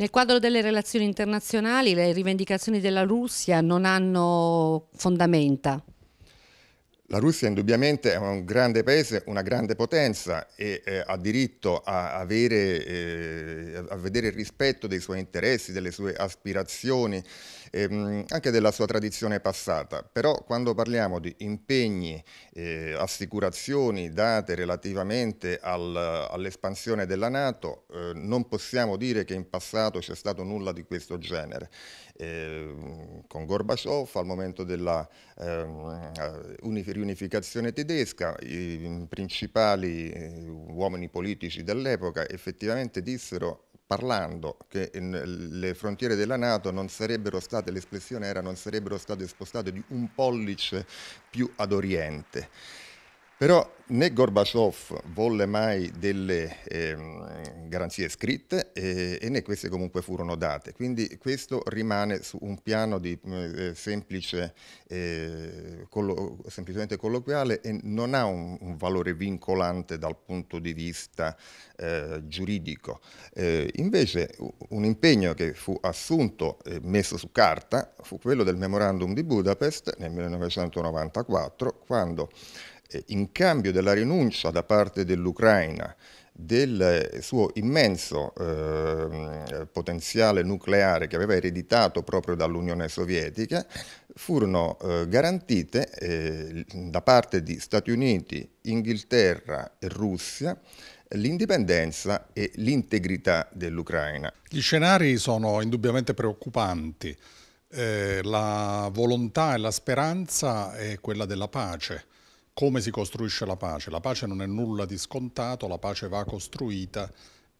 Nel quadro delle relazioni internazionali le rivendicazioni della Russia non hanno fondamenta. La Russia indubbiamente è un grande paese, una grande potenza e eh, ha diritto a, avere, eh, a, vedere il rispetto dei suoi interessi, delle sue aspirazioni, ehm, anche della sua tradizione passata. Però quando parliamo di impegni, eh, assicurazioni date relativamente al, all'espansione della Nato, eh, non possiamo dire che in passato c'è stato nulla di questo genere. Ehm, con Gorbaciov al momento della ehm, unificazione eh, riunificazione tedesca, i principali eh, uomini politici dell'epoca effettivamente dissero parlando che le frontiere della Nato non sarebbero state, l'espressione era non sarebbero state spostate di un pollice più ad oriente. Però né Gorbaciov volle mai delle eh, garanzie scritte eh, e né queste comunque furono date, quindi questo rimane su un piano di eh, semplice eh, collo semplicemente colloquiale e non ha un, un valore vincolante dal punto di vista eh, giuridico. Eh, invece un impegno che fu assunto e eh, messo su carta fu quello del memorandum di Budapest nel 1994, quando eh, in cambio della rinuncia da parte dell'Ucraina del suo immenso eh, potenziale nucleare che aveva ereditato proprio dall'Unione Sovietica, furono eh, garantite eh, da parte di Stati Uniti, Inghilterra e Russia l'indipendenza e l'integrità dell'Ucraina. Gli scenari sono indubbiamente preoccupanti. Eh, la volontà e la speranza è quella della pace come si costruisce la pace. La pace non è nulla di scontato, la pace va costruita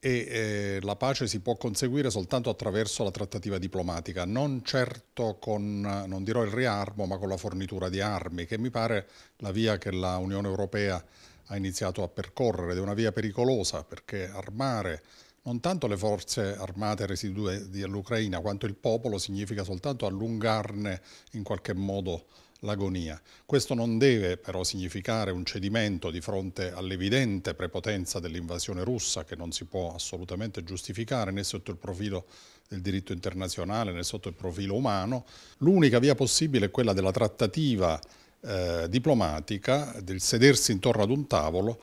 e eh, la pace si può conseguire soltanto attraverso la trattativa diplomatica, non certo con, non dirò il riarmo, ma con la fornitura di armi, che mi pare la via che la Unione Europea ha iniziato a percorrere, ed è una via pericolosa perché armare non tanto le forze armate residue dell'Ucraina, quanto il popolo significa soltanto allungarne in qualche modo l'agonia. Questo non deve però significare un cedimento di fronte all'evidente prepotenza dell'invasione russa che non si può assolutamente giustificare né sotto il profilo del diritto internazionale né sotto il profilo umano. L'unica via possibile è quella della trattativa eh, diplomatica, del sedersi intorno ad un tavolo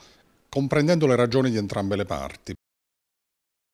comprendendo le ragioni di entrambe le parti.